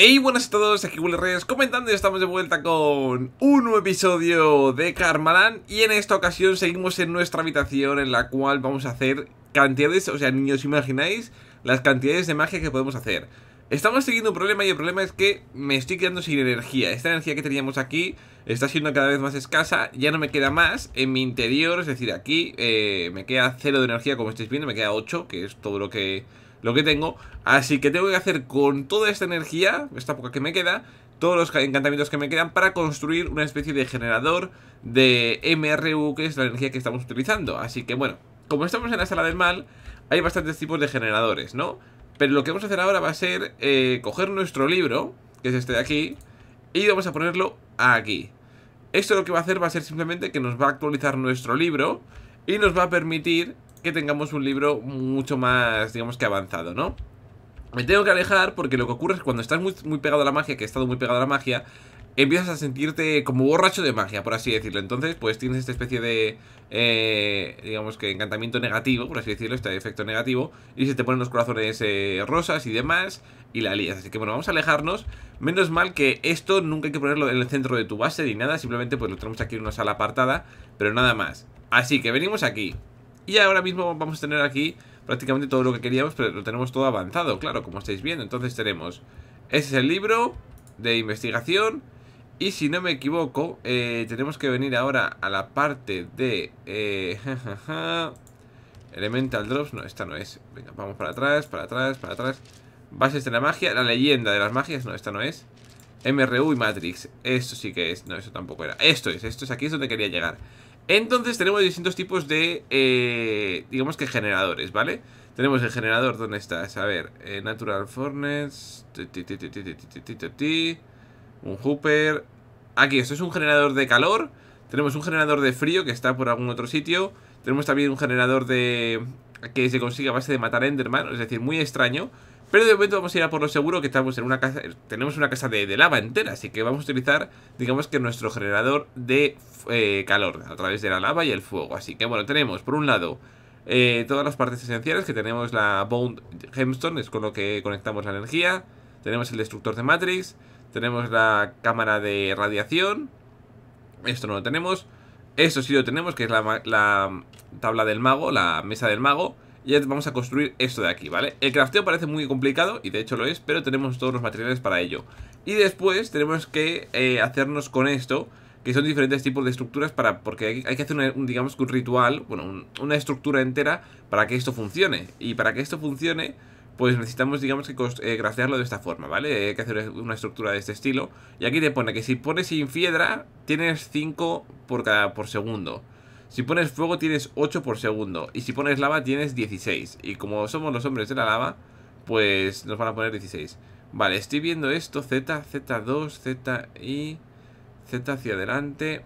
Hey, buenas a todos, aquí Will Reyes comentando y estamos de vuelta con un nuevo episodio de Karmalan Y en esta ocasión seguimos en nuestra habitación en la cual vamos a hacer cantidades, o sea, niños, imagináis las cantidades de magia que podemos hacer Estamos siguiendo un problema y el problema es que me estoy quedando sin energía Esta energía que teníamos aquí está siendo cada vez más escasa, ya no me queda más en mi interior, es decir, aquí eh, me queda cero de energía como estáis viendo, me queda 8, que es todo lo que lo que tengo. Así que tengo que hacer con toda esta energía, esta poca que me queda, todos los encantamientos que me quedan para construir una especie de generador de MRU, que es la energía que estamos utilizando. Así que bueno, como estamos en la sala del mal, hay bastantes tipos de generadores, ¿no? Pero lo que vamos a hacer ahora va a ser eh, coger nuestro libro, que es este de aquí, y vamos a ponerlo aquí. Esto lo que va a hacer va a ser simplemente que nos va a actualizar nuestro libro y nos va a permitir que tengamos un libro mucho más, digamos que avanzado, ¿no? Me tengo que alejar porque lo que ocurre es que cuando estás muy, muy pegado a la magia, que he estado muy pegado a la magia, empiezas a sentirte como borracho de magia, por así decirlo. Entonces, pues tienes esta especie de, eh, digamos que encantamiento negativo, por así decirlo, este efecto negativo, y se te ponen los corazones eh, rosas y demás, y la lías. Así que bueno, vamos a alejarnos. Menos mal que esto nunca hay que ponerlo en el centro de tu base ni nada, simplemente pues lo tenemos aquí en una sala apartada, pero nada más. Así que venimos aquí, y ahora mismo vamos a tener aquí prácticamente todo lo que queríamos, pero lo tenemos todo avanzado, claro, como estáis viendo. Entonces tenemos, ese es el libro de investigación. Y si no me equivoco, eh, tenemos que venir ahora a la parte de... Eh, Elemental Drops, no, esta no es Venga, vamos para atrás, para atrás, para atrás Bases de la magia, la leyenda de las magias No, esta no es MRU y Matrix, esto sí que es, no, eso tampoco era Esto es, esto es, aquí es donde quería llegar entonces tenemos distintos tipos de, digamos que generadores, ¿vale? Tenemos el generador, ¿dónde está? A ver, Natural Furnace, un Hooper... Aquí, esto es un generador de calor, tenemos un generador de frío que está por algún otro sitio, tenemos también un generador de... que se consigue a base de matar Enderman, es decir, muy extraño... Pero de momento vamos a ir a por lo seguro que estamos en una casa, tenemos una casa de, lava entera, así que vamos a utilizar, digamos que nuestro generador de eh, calor a través de la lava y el fuego. Así que bueno, tenemos por un lado eh, todas las partes esenciales, que tenemos la Bound Gemstone, es con lo que conectamos la energía, tenemos el destructor de Matrix, tenemos la cámara de radiación, esto no lo tenemos, esto sí lo tenemos, que es la tabla del mago, la mesa del mago, y vamos a construir esto de aquí, ¿vale? El crafteo parece muy complicado, y de hecho lo es, pero tenemos todos los materiales para ello. Y después tenemos que eh, hacernos con esto, que son diferentes tipos de estructuras, para porque hay, que hacer un, digamos un ritual, bueno, una estructura entera para que esto funcione. Y para que esto funcione, pues necesitamos, digamos, que eh, craftearlo de esta forma, ¿vale? Hay que hacer una estructura de este estilo. Y aquí te pone que si pones sin piedra, tienes 5 por, cada, por segundo. Si pones fuego tienes 8 por segundo. Y si pones lava tienes 16. Y como somos los hombres de la lava, pues nos van a poner 16. Vale, estoy viendo esto. Z, Z2, Z y Z hacia adelante.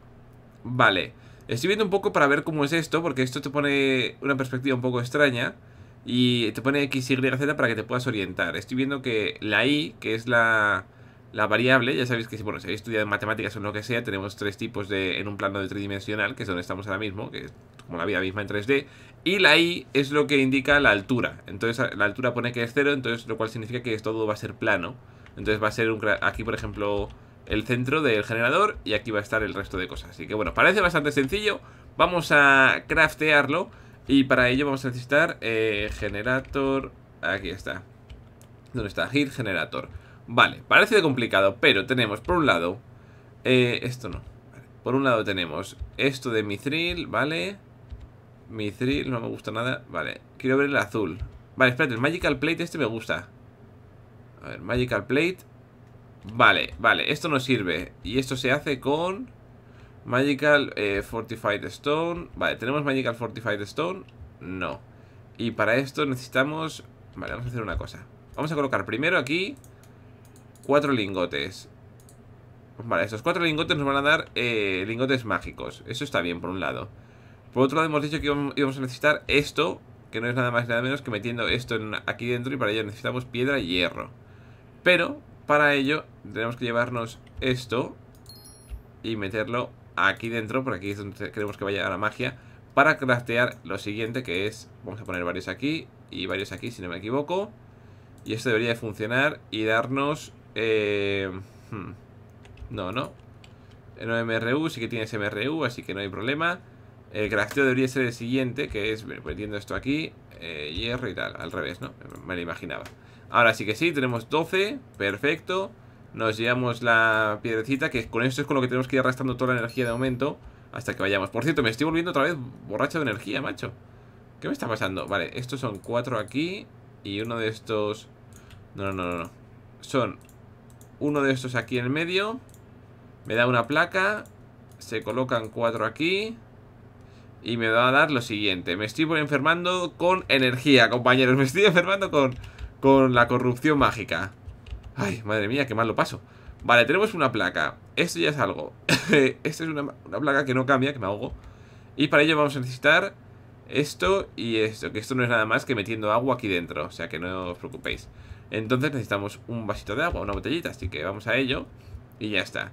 Vale. Estoy viendo un poco para ver cómo es esto, porque esto te pone una perspectiva un poco extraña. Y te pone X, Y, Z para que te puedas orientar. Estoy viendo que la Y, que es la la variable, ya sabéis que si, bueno, si habéis estudiado matemáticas o lo que sea, tenemos tres tipos de, en un plano de tridimensional, que es donde estamos ahora mismo, que es como la vida misma en 3D, y la I es lo que indica la altura. Entonces la altura pone que es cero, entonces lo cual significa que todo va a ser plano. Entonces va a ser un, aquí, por ejemplo, el centro del generador y aquí va a estar el resto de cosas. Así que bueno, parece bastante sencillo. Vamos a craftearlo y para ello vamos a necesitar eh, generator... Aquí está. ¿Dónde está? Hit generator. Vale, parece complicado, pero tenemos por un lado... Eh, esto no. Por un lado tenemos esto de mithril, ¿vale? Mithril, no me gusta nada. Vale, quiero ver el azul. Vale, espérate, el Magical Plate este me gusta. A ver, Magical Plate. Vale, vale, esto no sirve. Y esto se hace con... Magical eh, Fortified Stone. Vale, ¿tenemos Magical Fortified Stone? No. Y para esto necesitamos... Vale, vamos a hacer una cosa. Vamos a colocar primero aquí cuatro lingotes. Vale, estos cuatro lingotes nos van a dar eh, lingotes mágicos. Eso está bien, por un lado. Por otro lado, hemos dicho que íbamos a necesitar esto, que no es nada más y nada menos que metiendo esto aquí dentro y para ello necesitamos piedra y hierro. Pero, para ello, tenemos que llevarnos esto y meterlo aquí dentro, por aquí es donde queremos que vaya la magia, para craftear lo siguiente que es, vamos a poner varios aquí y varios aquí si no me equivoco. Y esto debería funcionar y darnos eh, hmm. eh, No, no. No MRU, sí que tienes MRU, así que no hay problema. El eh, crafteo debería ser el siguiente, que es metiendo esto aquí, eh, hierro y tal, al revés, ¿no? Me lo imaginaba. Ahora sí que sí, tenemos 12, perfecto. Nos llevamos la piedrecita, que con esto es con lo que tenemos que ir arrastrando toda la energía de momento, hasta que vayamos. Por cierto, me estoy volviendo otra vez borracho de energía, macho. ¿Qué me está pasando? Vale, estos son cuatro aquí, y uno de estos... No, no, no, no. Son uno de estos aquí en el medio. Me da una placa. Se colocan cuatro aquí. Y me va a dar lo siguiente. Me estoy enfermando con energía, compañeros. Me estoy enfermando con, con la corrupción mágica. Ay, madre mía, qué mal lo paso. Vale, tenemos una placa. Esto ya es algo. Esta es una, una placa que no cambia, que me ahogo. Y para ello vamos a necesitar esto y esto. Que esto no es nada más que metiendo agua aquí dentro. O sea que no os preocupéis. Entonces necesitamos un vasito de agua, una botellita, así que vamos a ello y ya está.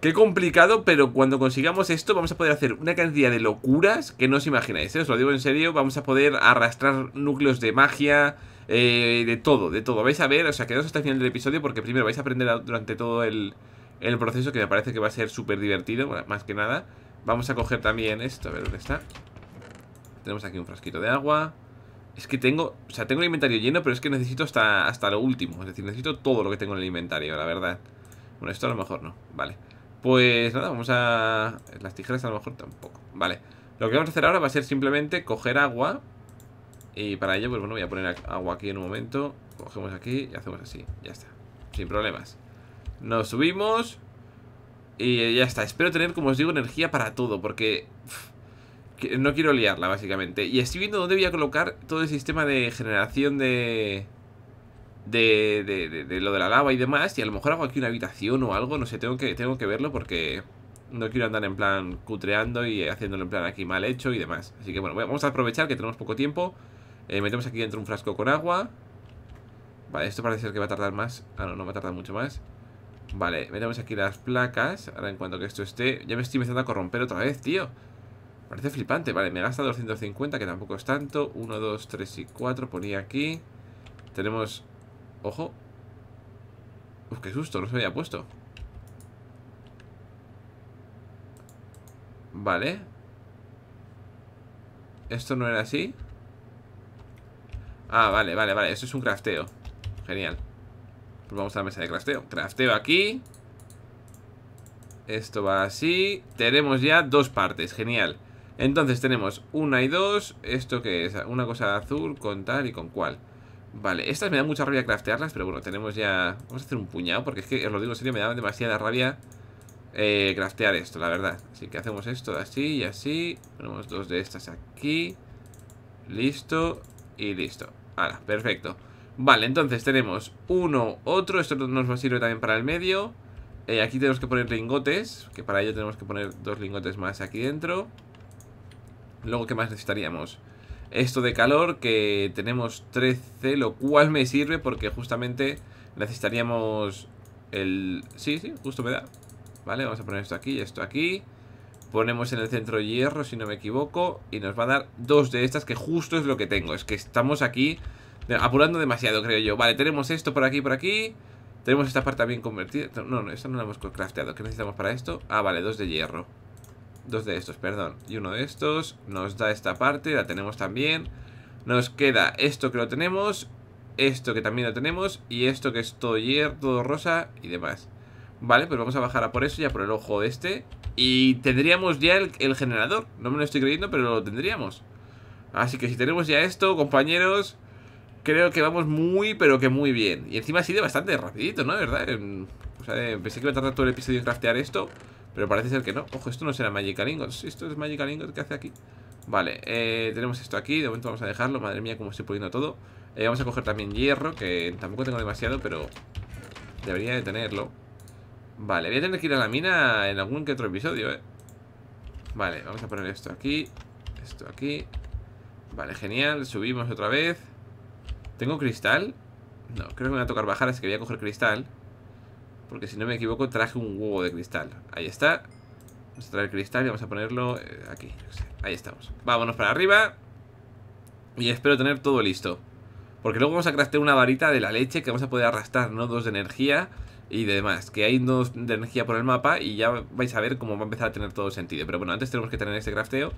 qué complicado, pero cuando consigamos esto vamos a poder hacer una cantidad de locuras que no os imagináis, ¿eh? os lo digo en serio, vamos a poder arrastrar núcleos de magia, eh, de todo, de todo. Vais a ver, o sea, quedaos hasta el final del episodio porque primero vais a aprender durante todo el, el proceso que me parece que va a ser súper divertido, más que nada. Vamos a coger también esto, a ver dónde está. Tenemos aquí un frasquito de agua. Es que tengo, o sea, tengo el inventario lleno, pero es que necesito hasta, hasta lo último. Es decir, necesito todo lo que tengo en el inventario, la verdad. Bueno, esto a lo mejor no, vale. Pues nada, vamos a... Las tijeras a lo mejor tampoco, vale. Lo que vamos a hacer ahora va a ser simplemente coger agua. Y para ello, pues bueno, voy a poner agua aquí en un momento. Cogemos aquí y hacemos así, ya está. Sin problemas. Nos subimos. Y ya está. Espero tener, como os digo, energía para todo, porque no quiero liarla, básicamente. Y estoy viendo dónde voy a colocar todo el sistema de generación de... De, de, lo de la lava y demás. Y a lo mejor hago aquí una habitación o algo. No sé, tengo que, tengo que verlo porque no quiero andar en plan cutreando y haciéndolo en plan aquí mal hecho y demás. Así que bueno, vamos a aprovechar que tenemos poco tiempo. Eh, metemos aquí dentro un frasco con agua. Vale, esto parece ser que va a tardar más. Ah, no, no va a tardar mucho más. Vale, metemos aquí las placas. Ahora en cuanto que esto esté... Ya me estoy empezando a corromper otra vez, tío. Parece flipante, vale, me gasta 250 Que tampoco es tanto, 1, 2, 3 y 4 Ponía aquí Tenemos, ojo Uf, qué susto, no se había puesto Vale Esto no era así Ah, vale, vale, vale eso es un crafteo Genial pues vamos a la mesa de crafteo Crafteo aquí Esto va así Tenemos ya dos partes, genial entonces tenemos una y dos. ¿Esto que es? Una cosa azul con tal y con cual. Vale, estas me dan mucha rabia craftearlas, pero bueno, tenemos ya... Vamos a hacer un puñado, porque es que, os lo digo en serio, me da demasiada rabia eh, craftear esto, la verdad. Así que hacemos esto así y así. Ponemos dos de estas aquí. Listo y listo. Ahora, perfecto. Vale, entonces tenemos uno, otro. Esto nos va a servir también para el medio. Eh, aquí tenemos que poner lingotes, que para ello tenemos que poner dos lingotes más aquí dentro. Luego, ¿qué más necesitaríamos? Esto de calor, que tenemos 13, lo cual me sirve porque justamente necesitaríamos el... Sí, sí, justo me da. Vale, vamos a poner esto aquí y esto aquí. Ponemos en el centro hierro, si no me equivoco, y nos va a dar dos de estas, que justo es lo que tengo. Es que estamos aquí apurando demasiado, creo yo. Vale, tenemos esto por aquí, por aquí. Tenemos esta parte bien convertida. No, no, esta no la hemos crafteado. ¿Qué necesitamos para esto? Ah, vale, dos de hierro. Dos de estos, perdón. Y uno de estos. Nos da esta parte, la tenemos también. Nos queda esto que lo tenemos. Esto que también lo tenemos. Y esto que es todo hierro, todo rosa y demás. Vale, pues vamos a bajar a por eso ya por el ojo este. Y tendríamos ya el, generador. No me lo estoy creyendo, pero lo tendríamos. Así que si tenemos ya esto, compañeros, creo que vamos muy, pero que muy bien. Y encima ha sido bastante rapidito, ¿no? ¿Verdad? O sea, eh, pensé que iba a tardar todo el episodio en craftear esto. Pero parece ser que no. Ojo, esto no será Magical Si Esto es Magical Ingot? que hace aquí. Vale, eh, tenemos esto aquí. De momento vamos a dejarlo. Madre mía, cómo estoy poniendo todo. Eh, vamos a coger también hierro, que tampoco tengo demasiado, pero debería de tenerlo. Vale, voy a tener que ir a la mina en algún que otro episodio, eh. Vale, vamos a poner esto aquí. Esto aquí. Vale, genial. Subimos otra vez. ¿Tengo cristal? No, creo que me va a tocar bajar, así que voy a coger cristal. Porque si no me equivoco traje un huevo de cristal. Ahí está. Vamos a traer cristal y vamos a ponerlo eh, aquí. Ahí estamos. Vámonos para arriba. Y espero tener todo listo. Porque luego vamos a craftear una varita de la leche que vamos a poder arrastrar nodos de energía y demás. Que hay nodos de energía por el mapa y ya vais a ver cómo va a empezar a tener todo sentido. Pero bueno, antes tenemos que tener este crafteo.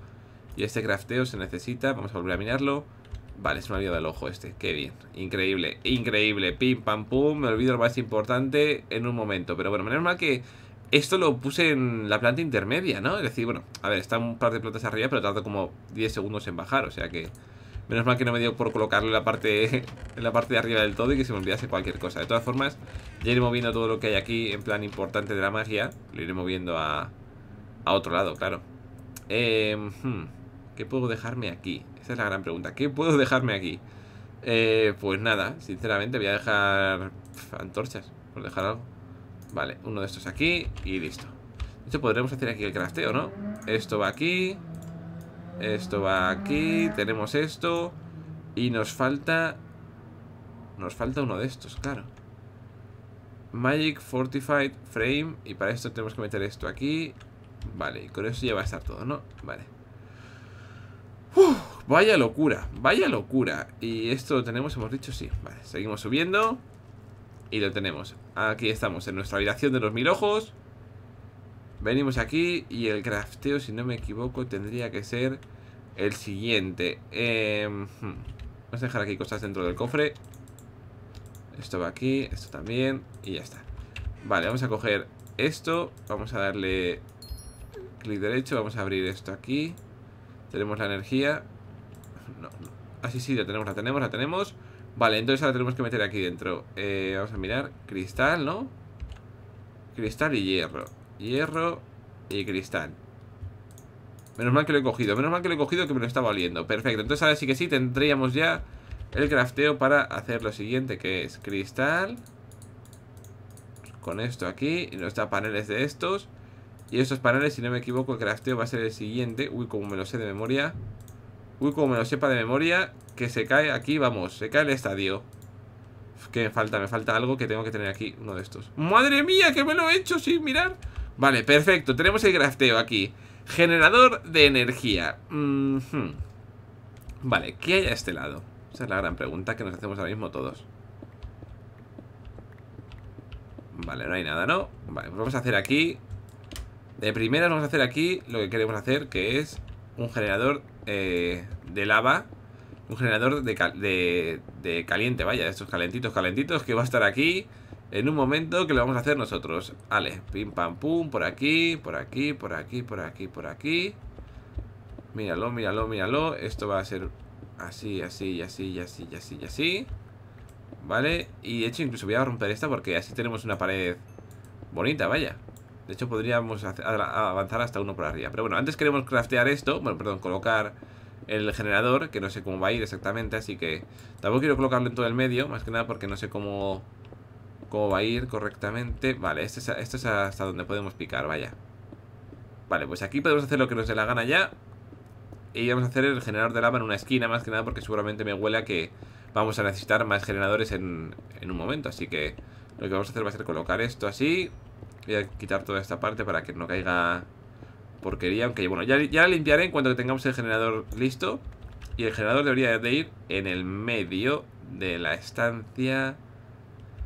Y este crafteo se necesita, vamos a volver a minarlo Vale, es una vida del ojo este. Qué bien. Increíble, increíble. Pim, pam, pum. Me olvido lo más importante en un momento. Pero bueno, menos mal que esto lo puse en la planta intermedia, ¿no? Es decir, bueno, a ver, está un par de plantas arriba, pero tarda como 10 segundos en bajar. O sea que... Menos mal que no me dio por colocarlo en la parte, en la parte de arriba del todo y que se me olvidase cualquier cosa. De todas formas, ya iré moviendo todo lo que hay aquí en plan importante de la magia. Lo iré moviendo a, a otro lado, claro. Eh, ¿Qué puedo dejarme aquí? Esa es la gran pregunta. ¿Qué puedo dejarme aquí? Eh, pues nada, sinceramente voy a dejar antorchas, por dejar algo. Vale, uno de estos aquí y listo. De hecho, podremos hacer aquí el crafteo, ¿no? Esto va aquí. Esto va aquí. Tenemos esto. Y nos falta... Nos falta uno de estos, claro. Magic Fortified Frame. Y para esto tenemos que meter esto aquí. Vale, y con eso ya va a estar todo, ¿no? Vale vaya locura, vaya locura. Y esto lo tenemos, hemos dicho, sí. Vale, seguimos subiendo. Y lo tenemos. Aquí estamos, en nuestra habitación de los mil ojos. Venimos aquí y el crafteo, si no me equivoco, tendría que ser el siguiente. Em, hmm. vamos a dejar aquí cosas dentro del cofre. Esto va aquí, esto también y ya está. Vale, vamos a coger esto. Vamos a darle clic derecho, vamos a abrir esto aquí. Tenemos la energía. No, no. Ah, sí, sí, la tenemos, la tenemos, la tenemos. Vale, entonces ahora tenemos que meter aquí dentro. Eh, vamos a mirar. Cristal, ¿no? Cristal y hierro. Hierro y cristal. Menos mal que lo he cogido. Menos mal que lo he cogido que me lo estaba oliendo. Perfecto. Entonces ahora sí que sí tendríamos ya el crafteo para hacer lo siguiente que es cristal. Con esto aquí. Y nos da paneles de estos. Y estos paneles, si no me equivoco, el crafteo va a ser el siguiente. Uy, como me lo sé de memoria. Uy, como me lo sepa de memoria. Que se cae aquí, vamos, se cae el estadio. Que me falta, me falta algo que tengo que tener aquí, uno de estos. ¡Madre mía, que me lo he hecho sin mirar! Vale, perfecto, tenemos el crafteo aquí. Generador de energía. Vale, ¿qué hay a este lado? Esa es la gran pregunta que nos hacemos ahora mismo todos. Vale, no hay nada, ¿no? Vale, pues vamos a hacer aquí de primera vamos a hacer aquí lo que queremos hacer, que es un generador eh, de lava. Un generador de, caliente de, de, caliente, vaya, estos calentitos, calentitos, que va a estar aquí en un momento que lo vamos a hacer nosotros. Vale, pim pam pum, por aquí, por aquí, por aquí, por aquí, por aquí. Míralo, míralo, míralo. Esto va a ser así, así, y así, y así, y así, y así. Vale, y de hecho incluso voy a romper esta porque así tenemos una pared bonita, vaya. De hecho, podríamos avanzar hasta uno por arriba. Pero bueno, antes queremos craftear esto. Bueno, perdón, colocar el generador, que no sé cómo va a ir exactamente. Así que tampoco quiero colocarlo en todo el medio. Más que nada porque no sé cómo, cómo va a ir correctamente. Vale, esto este es, hasta donde podemos picar, vaya. Vale, pues aquí podemos hacer lo que nos dé la gana ya. Y vamos a hacer el generador de lava en una esquina, más que nada porque seguramente me huela que vamos a necesitar más generadores en, en un momento. Así que lo que vamos a hacer va a ser colocar esto así Voy a quitar toda esta parte para que no caiga porquería. Aunque bueno, ya, ya la limpiaré en cuanto tengamos el generador listo. Y el generador debería de ir en el medio de la estancia.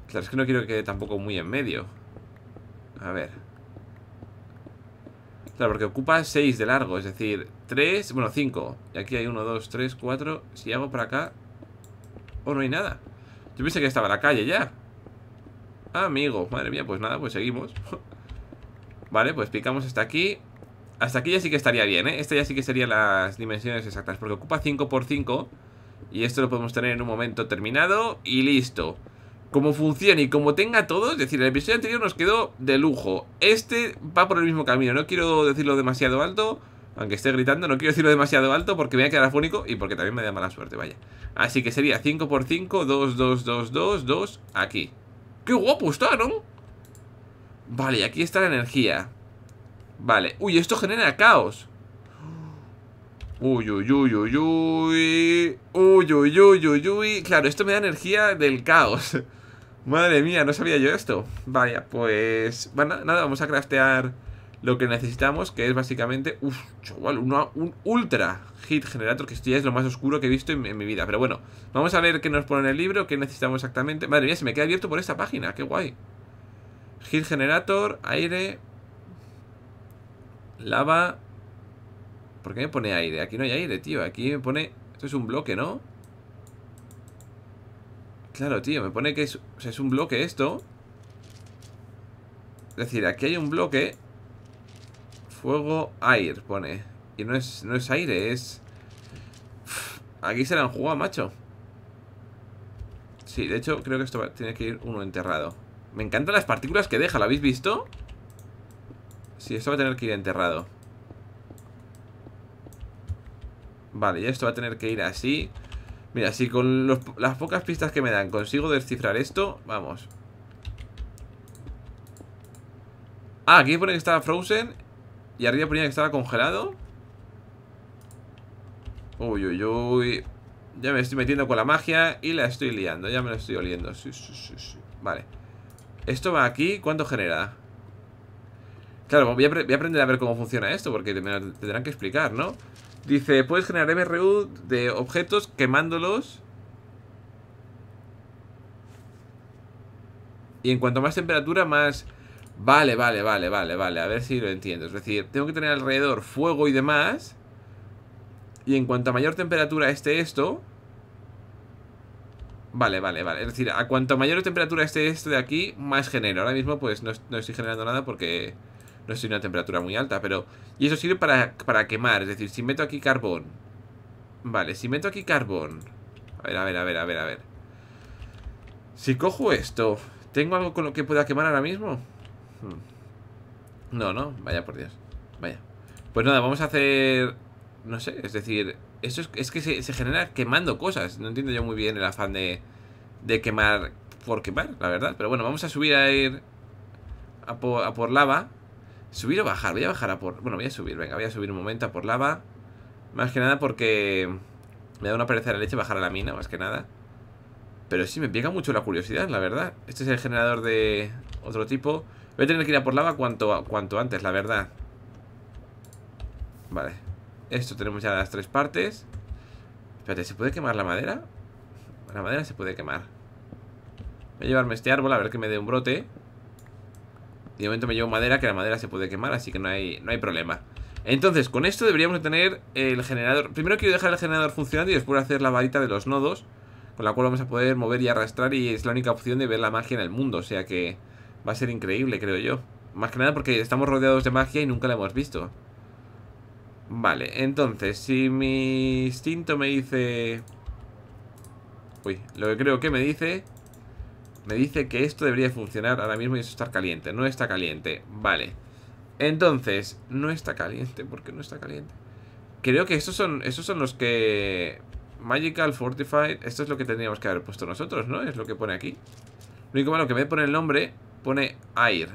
Claro, es que no quiero que quede tampoco muy en medio. A ver. Claro, porque ocupa 6 de largo, es decir, 3, bueno, 5. Y aquí hay 1, 2, 3, 4. Si hago para acá... Oh, no hay nada. Yo pensé que estaba la calle ya. Amigo, madre mía, pues nada, pues seguimos Vale, pues picamos hasta aquí Hasta aquí ya sí que estaría bien, ¿eh? Esta ya sí que serían las dimensiones exactas Porque ocupa 5 x 5 Y esto lo podemos tener en un momento terminado Y listo Como funciona y como tenga todo Es decir, el episodio anterior nos quedó de lujo Este va por el mismo camino No quiero decirlo demasiado alto aunque esté gritando, no quiero decirlo demasiado alto porque me voy a quedar afónico y porque también me da mala suerte, vaya. Así que sería 5x5, 2, 2, 2, 2, 2, aquí. ¡Qué guapo está, ¿no? Vale, aquí está la energía Vale, uy, esto genera caos Uy, uy, uy, uy, uy Uy, uy, uy, uy, uy Claro, esto me da energía del caos Madre mía, no sabía yo esto Vaya, pues... Bueno, nada, vamos a craftear lo que necesitamos, que es básicamente uf, chaval, un ultra hit generator, que esto ya es lo más oscuro que he visto en, mi vida. Pero bueno, vamos a ver qué nos pone en el libro, qué necesitamos exactamente. Madre mía, se me queda abierto por esta página, qué guay. Hit generator, aire, lava... ¿Por qué me pone aire? Aquí no hay aire, tío. Aquí me pone... Esto es un bloque, ¿no? Claro, tío, me pone que es, es un bloque esto. Es decir, aquí hay un bloque Fuego, aire, pone. Y no es, no es aire, es... aquí se la han jugado, macho. Sí, de hecho creo que esto tiene que ir uno enterrado. Me encantan las partículas que deja, ¿lo habéis visto? Sí, esto va a tener que ir enterrado. Vale, y esto va a tener que ir así. Mira, si con las pocas pistas que me dan consigo descifrar esto, vamos. Ah, aquí pone que está Frozen y arriba ponía que estaba congelado. Uy, uy, uy. Ya me estoy metiendo con la magia y la estoy liando. Ya me la estoy oliendo. Sí, sí, sí, sí. Vale. Esto va aquí. ¿Cuánto genera? Claro, voy a, aprender a ver cómo funciona esto porque tendrán que explicar, ¿no? Dice, puedes generar MRU de objetos quemándolos. Y en cuanto más temperatura, más... Vale, vale, vale, vale, vale. A ver si lo entiendo. Es decir, tengo que tener alrededor fuego y demás. Y en cuanto a mayor temperatura esté esto... Vale, vale, vale. Es decir, a cuanto mayor temperatura esté esto de aquí, más genero. Ahora mismo pues no, estoy generando nada porque no estoy en una temperatura muy alta. pero Y eso sirve para, para quemar. Es decir, si meto aquí carbón. Vale, si meto aquí carbón. A ver, a ver, a ver, a ver, a ver. Si cojo esto, ¿tengo algo con lo que pueda quemar ahora mismo? Hmm. No, no, vaya por Dios. Vaya. Pues nada, vamos a hacer... No sé, es decir... Eso es, es que se, genera quemando cosas. No entiendo yo muy bien el afán de, de quemar por quemar, la verdad. Pero bueno, vamos a subir a ir a por, a por lava. ¿Subir o bajar? Voy a bajar a por... Bueno, voy a subir, venga, voy a subir un momento a por lava. Más que nada porque... Me da una pereza de la leche bajar a la mina, más que nada. Pero sí, me pega mucho la curiosidad, la verdad. Este es el generador de otro tipo. Voy a tener que ir a por lava cuanto, cuanto antes, la verdad Vale Esto tenemos ya las tres partes Espérate, ¿se puede quemar la madera? La madera se puede quemar Voy a llevarme este árbol a ver que me dé un brote De momento me llevo madera, que la madera se puede quemar Así que no hay, no hay problema Entonces, con esto deberíamos tener el generador Primero quiero dejar el generador funcionando Y después hacer la varita de los nodos Con la cual vamos a poder mover y arrastrar Y es la única opción de ver la magia en el mundo O sea que... Va a ser increíble, creo yo. Más que nada porque estamos rodeados de magia y nunca la hemos visto. Vale, entonces, si mi instinto me dice... Uy, lo que creo que me dice... Me dice que esto debería funcionar ahora mismo y eso estar caliente. No está caliente. Vale. Entonces, no está caliente. ¿Por qué no está caliente? Creo que estos son, esos son los que... Magical Fortified. Esto es lo que tendríamos que haber puesto nosotros, ¿no? Es lo que pone aquí. Lo único malo que me pone el nombre Pone air.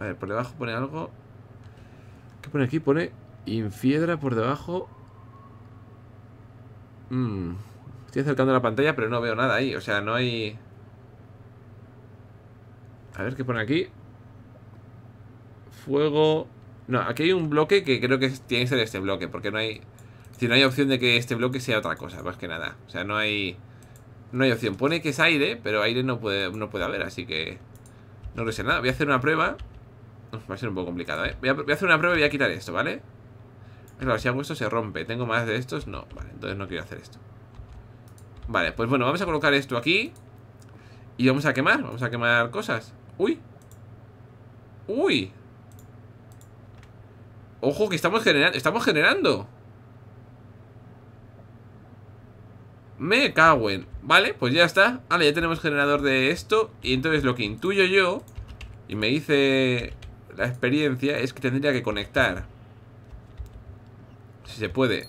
A ver, por debajo pone algo. ¿Qué pone aquí? Pone infiedra por debajo. Mm. Estoy acercando la pantalla, pero no veo nada ahí. O sea, no hay... A ver qué pone aquí. Fuego... No, aquí hay un bloque que creo que tiene que ser este bloque, porque no hay... Si no hay opción de que este bloque sea otra cosa, más que nada. O sea, no hay... No hay opción. Pone que es aire, pero aire no puede, no puede haber, así que... No lo sé nada. Voy a hacer una prueba. va a ser un poco complicado, ¿eh? Voy a, hacer una prueba y voy a quitar esto, ¿vale? Claro, si hago esto se rompe. ¿Tengo más de estos? No, vale. Entonces no quiero hacer esto. Vale, pues bueno, vamos a colocar esto aquí. Y vamos a quemar. Vamos a quemar cosas. ¡Uy! ¡Uy! ¡Ojo que estamos generando! ¡Estamos generando! Me caguen. Vale, pues ya está. Vale, ya tenemos generador de esto. Y entonces lo que intuyo yo, y me dice la experiencia, es que tendría que conectar. Si se puede.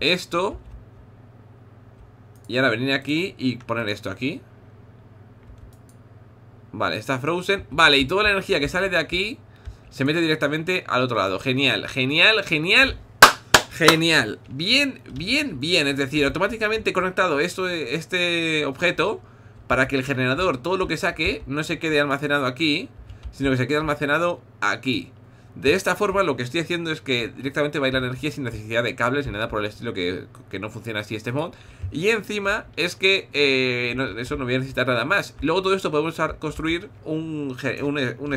Esto. Y ahora venir aquí y poner esto aquí. Vale, está frozen. Vale, y toda la energía que sale de aquí se mete directamente al otro lado. Genial, genial, genial Genial. Bien, bien, bien. Es decir, automáticamente he conectado esto, este objeto para que el generador, todo lo que saque, no se quede almacenado aquí, sino que se quede almacenado aquí. De esta forma lo que estoy haciendo es que directamente va a ir la energía sin necesidad de cables ni nada por el estilo que, no funciona así este mod. Y encima es que eh, eso no voy a necesitar nada más. Luego todo esto podemos construir un,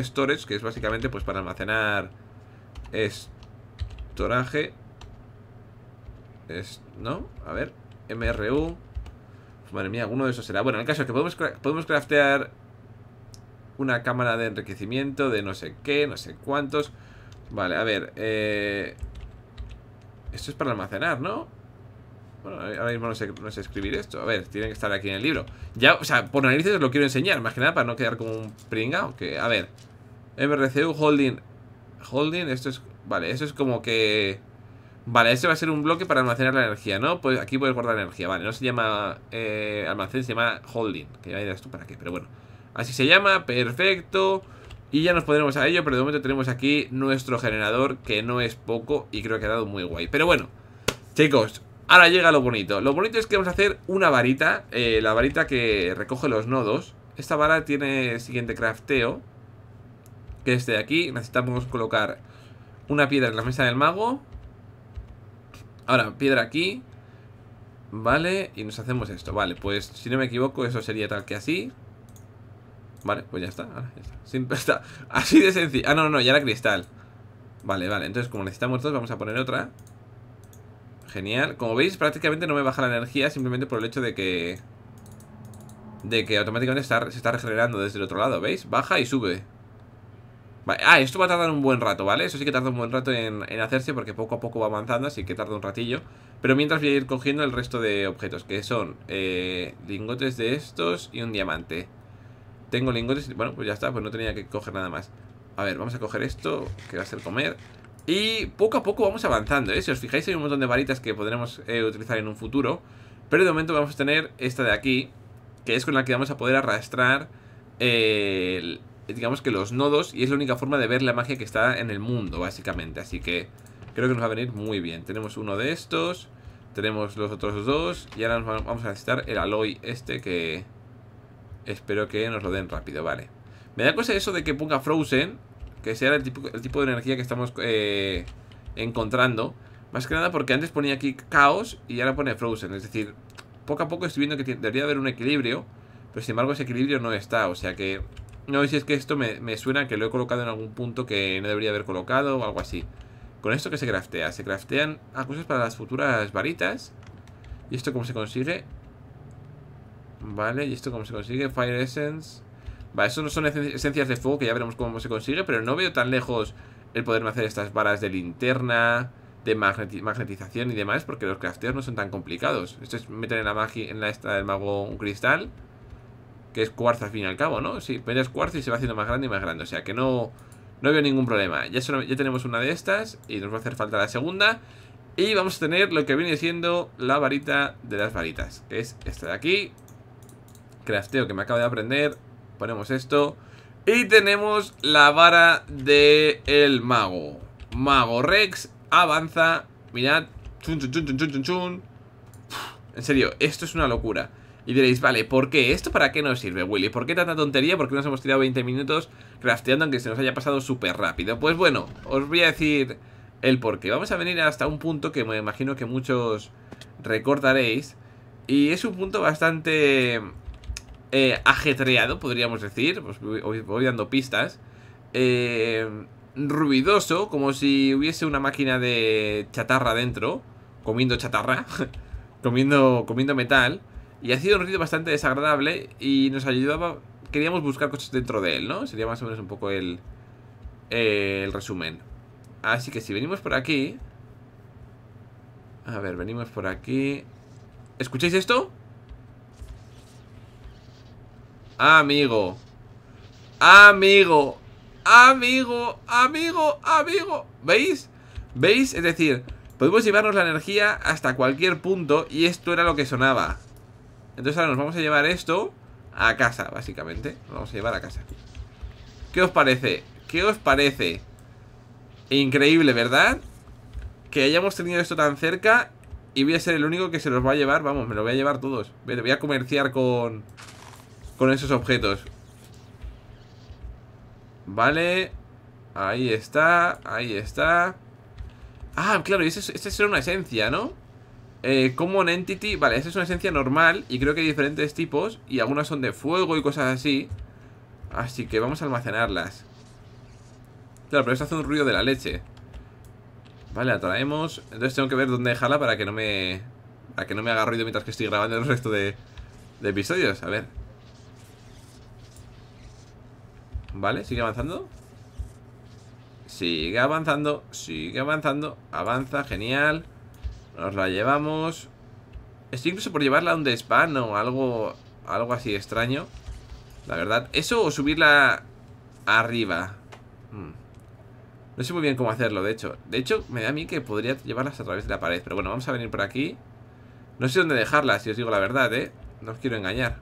storage que es básicamente pues para almacenar estoraje es, ¿No? A ver. MRU. Pues madre mía, alguno de esos será. Bueno, el caso es que podemos, podemos craftear una cámara de enriquecimiento de no sé qué, no sé cuántos. Vale, a ver. Eh, esto es para almacenar, ¿no? Bueno, ahora mismo no sé, no sé, escribir esto. A ver, tiene que estar aquí en el libro. Ya, o sea, por narices os lo quiero enseñar, más que nada para no quedar como un pringa Que, a ver. MRCU Holding. Holding, esto es. Vale, esto es como que. Vale, ese va a ser un bloque para almacenar la energía, ¿no? Pues aquí puedes guardar energía, vale. No se llama eh, almacén, se llama holding. Que ya tú para qué, pero bueno. Así se llama, perfecto. Y ya nos pondremos a ello, pero de momento tenemos aquí nuestro generador, que no es poco y creo que ha dado muy guay. Pero bueno, chicos, ahora llega lo bonito. Lo bonito es que vamos a hacer una varita, eh, la varita que recoge los nodos. Esta vara tiene el siguiente crafteo, que es de aquí. Necesitamos colocar una piedra en la mesa del mago Ahora, piedra aquí. Vale, y nos hacemos esto. Vale, pues si no me equivoco, eso sería tal que así. Vale, pues ya está. está. Así de sencillo. Ah, no, no, ya era cristal. Vale, vale. Entonces, como necesitamos dos, vamos a poner otra. Genial. Como veis, prácticamente no me baja la energía simplemente por el hecho de que... De que automáticamente se está regenerando desde el otro lado, ¿veis? Baja y sube ah, esto va a tardar un buen rato, ¿vale? Eso sí que tarda un buen rato en, hacerse porque poco a poco va avanzando, así que tarda un ratillo. Pero mientras voy a ir cogiendo el resto de objetos, que son eh, lingotes de estos y un diamante. Tengo lingotes, bueno, pues ya está, pues no tenía que coger nada más. A ver, vamos a coger esto, que va a ser comer. Y poco a poco vamos avanzando, ¿eh? Si os fijáis hay un montón de varitas que podremos eh, utilizar en un futuro. Pero de momento vamos a tener esta de aquí, que es con la que vamos a poder arrastrar... Eh, el, digamos que los nodos y es la única forma de ver la magia que está en el mundo, básicamente. Así que creo que nos va a venir muy bien. Tenemos uno de estos, tenemos los otros dos y ahora vamos a necesitar el Aloy este que espero que nos lo den rápido, vale. Me da cosa eso de que ponga Frozen, que sea el tipo, el tipo de energía que estamos eh, encontrando. Más que nada porque antes ponía aquí Caos y ahora pone Frozen, es decir, poco a poco estoy viendo que debería haber un equilibrio, pero sin embargo ese equilibrio no está, o sea que no, si es que esto me, suena que lo he colocado en algún punto que no debería haber colocado o algo así. ¿Con esto que se craftea? Se craftean cosas para las futuras varitas. ¿Y esto cómo se consigue? Vale, ¿y esto cómo se consigue? Fire Essence. Vale, eso no son esencias de fuego, que ya veremos cómo se consigue, pero no veo tan lejos el poderme hacer estas varas de linterna, de magnetización y demás, porque los crafteos no son tan complicados. Esto es meter en la, magia, en la esta del mago un cristal que es cuarzo al fin y al cabo, ¿no? Sí, pero es cuarzo y se va haciendo más grande y más grande, o sea que no, no veo ningún problema. Ya, ya tenemos una de estas y nos va a hacer falta la segunda. Y vamos a tener lo que viene siendo la varita de las varitas, que es esta de aquí. Crafteo que me acabo de aprender. Ponemos esto. Y tenemos la vara de el mago. Mago Rex avanza. Mirad. En serio, esto es una locura. Y diréis, vale, ¿por qué? ¿Esto para qué nos sirve, Willy? ¿Por qué tanta tontería? ¿Por qué nos hemos tirado 20 minutos crafteando aunque se nos haya pasado súper rápido? Pues bueno, os voy a decir el por qué. Vamos a venir hasta un punto que me imagino que muchos recordaréis. Y es un punto bastante eh, ajetreado, podríamos decir. Pues voy, dando pistas. Eh, ruidoso, como si hubiese una máquina de chatarra dentro. Comiendo chatarra. comiendo, comiendo metal. Y ha sido un ruido bastante desagradable y nos ayudaba... Queríamos buscar cosas dentro de él, ¿no? Sería más o menos un poco el, el resumen. Así que si venimos por aquí... A ver, venimos por aquí... ¿Escucháis esto? Amigo. Amigo. Amigo. Amigo. Amigo. ¿Veis? ¿Veis? Es decir, podemos llevarnos la energía hasta cualquier punto y esto era lo que sonaba. Entonces ahora nos vamos a llevar esto a casa, básicamente. Nos vamos a llevar a casa. ¿Qué os parece? ¿Qué os parece? Increíble, ¿verdad? Que hayamos tenido esto tan cerca y voy a ser el único que se los va a llevar. Vamos, me lo voy a llevar todos. Voy a comerciar con, con esos objetos. Vale. Ahí está, ahí está. Ah, claro, y esta es una esencia, ¿no? Eh, Common Entity, vale, esa es una esencia normal y creo que hay diferentes tipos y algunas son de fuego y cosas así. Así que vamos a almacenarlas. Claro, pero esto hace un ruido de la leche. Vale, la traemos. Entonces tengo que ver dónde dejarla para que no me... Para que no me haga ruido mientras que estoy grabando el resto de, de episodios. A ver. Vale, sigue avanzando. Sigue avanzando, sigue avanzando. Avanza, genial. Nos la llevamos. Estoy incluso por llevarla a un despan o algo, algo así extraño. La verdad. Eso o subirla arriba. Hmm. No sé muy bien cómo hacerlo, de hecho. De hecho, me da a mí que podría llevarlas a través de la pared. Pero bueno, vamos a venir por aquí. No sé dónde dejarlas, si os digo la verdad, ¿eh? No os quiero engañar.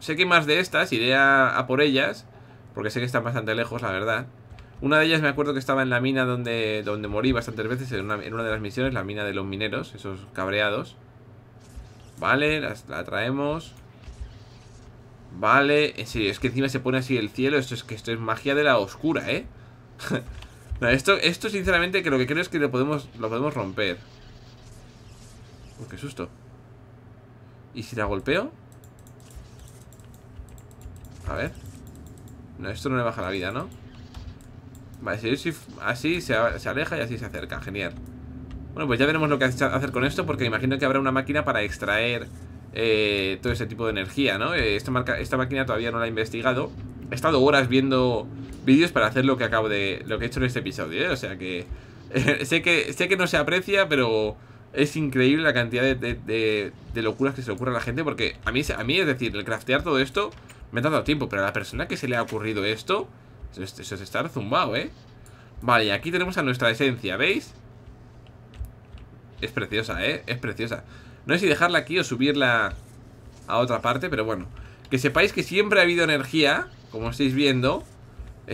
Sé que hay más de estas, iré a por ellas. Porque sé que están bastante lejos, la verdad. Una de ellas me acuerdo que estaba en la mina donde, donde morí bastantes veces en una, en una de las misiones, la mina de los mineros, esos cabreados. Vale, la traemos. Vale, en eh, serio, es que encima se pone así el cielo, esto es que esto es magia de la oscura, ¿eh? esto, esto sinceramente que lo que creo es que lo podemos, lo podemos romper. porque qué susto. ¿Y si la golpeo? A ver. No, esto no le baja la vida, ¿no? Vale, así se, aleja y así se acerca, genial Bueno, pues ya veremos lo que hacer con esto Porque imagino que habrá una máquina para extraer eh, todo ese tipo de energía, ¿no? Eh, esta, marca, esta máquina todavía no la he investigado He estado horas viendo vídeos para hacer lo que acabo de... Lo que he hecho en este episodio, ¿eh? O sea que... sé que sé que no se aprecia, pero es increíble la cantidad de, de, locuras que se le ocurre a la gente. Porque a mí, a mí, es decir, el craftear todo esto me ha dado tiempo, pero a la persona que se le ha ocurrido esto, eso es estar está ¿eh? Vale, aquí tenemos a nuestra esencia, ¿veis? Es preciosa, ¿eh? Es preciosa No sé si dejarla aquí o subirla a otra parte, pero bueno Que sepáis que siempre ha habido energía Como estáis viendo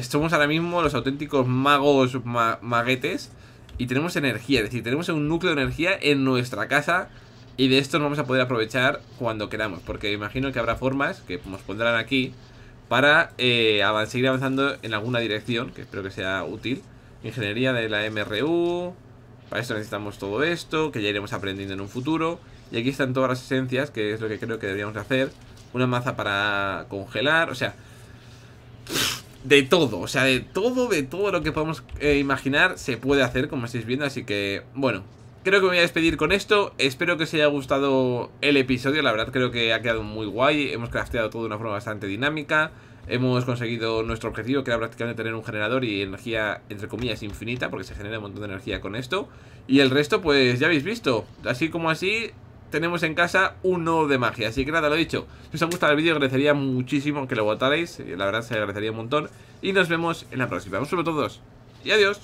Somos ahora mismo los auténticos magos maguetes Y tenemos energía, es decir, tenemos un núcleo de energía en nuestra casa Y de esto nos vamos a poder aprovechar cuando queramos Porque imagino que habrá formas que nos pondrán aquí para eh, seguir avanzando en alguna dirección, que espero que sea útil. Ingeniería de la MRU, para eso necesitamos todo esto, que ya iremos aprendiendo en un futuro. Y aquí están todas las esencias, que es lo que creo que deberíamos hacer. Una maza para congelar, o sea... De todo, o sea, de todo, de todo lo que podemos eh, imaginar se puede hacer, como estáis viendo. Así que, bueno, creo que me voy a despedir con esto. Espero que os haya gustado el episodio. La verdad creo que ha quedado muy guay. Hemos crafteado todo de una forma bastante dinámica. Hemos conseguido nuestro objetivo, que era prácticamente tener un generador y energía, entre comillas, infinita, porque se genera un montón de energía con esto. Y el resto, pues ya habéis visto. Así como así, tenemos en casa un nodo de magia. Así que nada, lo dicho. Si os ha gustado el vídeo, agradecería muchísimo que lo votarais. La verdad, se agradecería un montón. Y nos vemos en la próxima. Un saludo a todos y adiós.